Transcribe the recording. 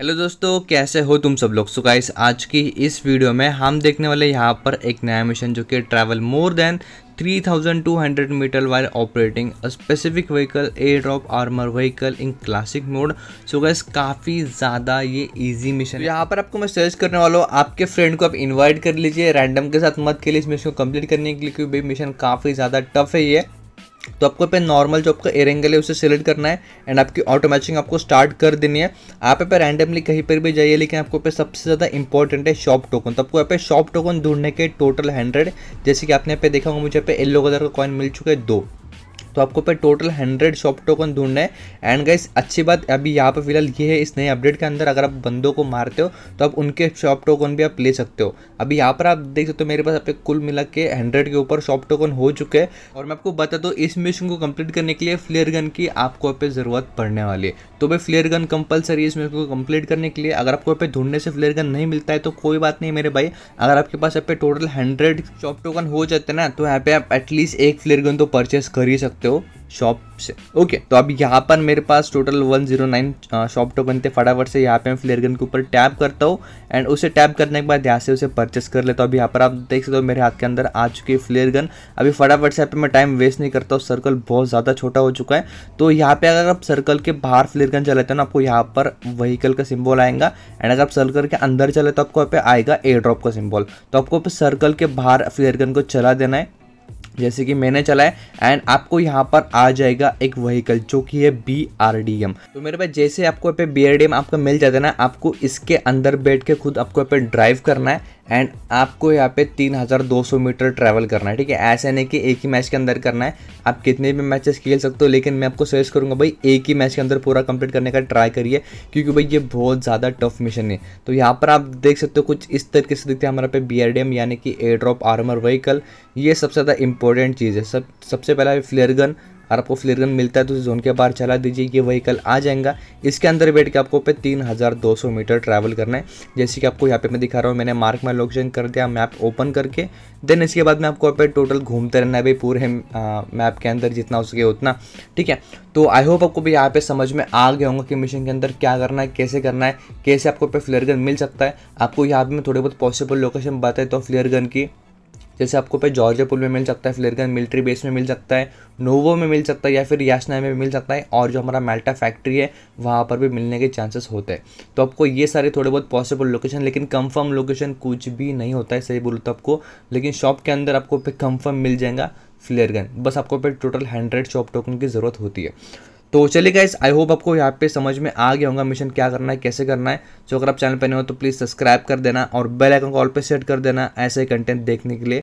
hello दोस्तों कैसे हो तुम सब लोग सो गाइस आज की इस वीडियो में हम देखने वाले यहाँ पर एक नया मिशन जो कि travel more than 3200 metre wire operating specific vehicle air drop armour vehicle in classic mode so guys काफ़ी ज़्यादा ये इजी मिशन यहाँ पर आपको मैं सजेस्ट करने वाला हूँ आपके फ्रेंड को आप इनवाइट कर लीजिए रैंडम के साथ मत खेलिए इस मिशन को कंप्लीट करने के लिए क्योंकि मिशन काफ़ी ज़्यादा टफ है ये तो आपको पे नॉर्मल जो आपका एयरेंगल है उसे सिलेक्ट करना है एंड आपकी ऑटो मैचिंग आपको स्टार्ट कर देनी है आप पे रैंडमली कहीं पर भी जाइए लेकिन आपको पे सबसे ज़्यादा इंपॉर्टेंट है शॉप टोकन तो आपको यहाँ पे शॉप टोकन ढूंढने के टोटल हंड्रेड जैसे कि आपने यहाँ पे देखा होगा मुझे यहाँ पे येलो कलर का कॉइन मिल चुका है दो तो आपको पे टोटल हंड्रेड शॉप टोकन ढूंढना है एंड गाइस अच्छी बात अभी यहाँ पर फिलहाल ये है इस नए अपडेट के अंदर अगर आप बंदों को मारते हो तो आप उनके शॉप टोकन भी आप ले सकते हो अभी यहाँ पर आप देख सकते हो मेरे पास आप कुल मिला के हंड्रेड के ऊपर शॉप टोकन हो चुके हैं और मैं आपको बता दो इस मिशन को कम्प्लीट करने के लिए फ्लेयर गन की आपको पे ज़रूरत पड़ने वाली है तो भाई फ्लेयर गन कंपलसरी है इस मिशन को कम्प्लीट करने के लिए अगर आपको पे ढूंढने से फ्लेयर गन नहीं मिलता है तो कोई बात नहीं मेरे भाई अगर आपके पास आप पे टोटल हंड्रेड शॉप टोकन हो जाते ना तो यहाँ पे आप एटलीस्ट एक फ्लेयर गन तो परचेस कर ही सकते हो सकते हो शॉप से ओके तो अब यहाँ पर मेरे पास टोटल 109 जीरो शॉप टो बनते फटाफट से यहाँ पे मैं फ्लेयर गन के ऊपर टैप करता हूँ एंड उसे टैप करने के बाद यहाँ से उसे परचेस कर लेता हूँ अभी यहाँ पर आप देख सकते हो मेरे हाथ के अंदर आ चुकी है फ्लेयर गन अभी फटाफट से यहाँ पे मैं टाइम वेस्ट नहीं करता हूँ सर्कल बहुत ज़्यादा छोटा हो चुका है तो यहाँ पे अगर आप सर्कल के बाहर फ्लेयर गन चलाते हो ना आपको यहाँ पर वहीकल का सिम्बॉल आएगा एंड अगर आप सर्कल के अंदर चले तो आपको यहाँ पे आएगा एयर ड्रॉप का सिम्बॉल तो आपको सर्कल के बाहर फ्लेयर गन को चला देना है जैसे कि मैंने चलाया एंड आपको यहाँ पर आ जाएगा एक वहीकल जो कि है बी आर डी एम तो मेरे पास जैसे आपको यहाँ पे बी आर डी एम आपका मिल जाता है ना आपको इसके अंदर बैठ के खुद आपको यहाँ पे ड्राइव करना है एंड आपको यहाँ पे 3200 मीटर ट्रैवल करना है ठीक है ऐसा नहीं कि एक ही मैच के अंदर करना है आप कितने भी मैचेस खेल सकते हो लेकिन मैं आपको सजेस्ट करूँगा भाई एक ही मैच के अंदर पूरा कंप्लीट करने का ट्राई करिए क्योंकि भाई ये बहुत ज़्यादा टफ मिशन है तो यहाँ पर आप देख सकते हो कुछ इस तरीके से दिखते हैं हमारे पे बी यानी कि एयर ड्रॉप आर्मर व्हीकल ये सबसे ज़्यादा इंपॉर्टेंट चीज़ है सब सबसे पहला फ्लेयर गन और आपको फ्लेयर गन मिलता है तो जोन के बाहर चला दीजिए ये वहीकल आ जाएगा इसके अंदर बैठ के आपको पे तीन हज़ार दो सौ मीटर ट्रैवल करना है जैसे कि आपको यहाँ पे मैं दिखा रहा हूँ मैंने मार्क में लोकेशन कर दिया मैप ओपन करके देन इसके बाद में आपको यहाँ पे टोटल घूमते रहना है भाई पूरे मैप के अंदर जितना हो सके उतना ठीक है तो आई होप आपको भी यहाँ पे समझ में आ गया होंगे कि मिशन के अंदर क्या करना है कैसे करना है कैसे आपको पे फ्लेयर गन मिल सकता है आपको यहाँ पर मैं थोड़े बहुत पॉसिबल लोकेशन बताए तो फ्लेयर गन की जैसे आपको पे जॉर्जिया पुल में मिल सकता है फ्लेरगन मिलिट्री बेस में मिल सकता है नोवो में मिल सकता है या फिर याशना में भी मिल सकता है और जो हमारा मेल्टा फैक्ट्री है वहाँ पर भी मिलने के चांसेस होते हैं तो आपको ये सारे थोड़े बहुत पॉसिबल लोकेशन लेकिन कंफर्म लोकेशन कुछ भी नहीं होता है सही बोलूँ तो आपको लेकिन शॉप के अंदर आपको पे कंफर्म मिल जाएगा फ्लेयरगन बस आपको पे टोटल हंड्रेड शॉप टोकन की ज़रूरत होती है तो चलिए गाइस आई होप आपको यहाँ पे समझ में आ गया होगा मिशन क्या करना है कैसे करना है तो अगर आप चैनल पर नए हो तो प्लीज़ सब्सक्राइब कर देना और बेल आइकन को ऑल पे सेट कर देना ऐसे कंटेंट देखने के लिए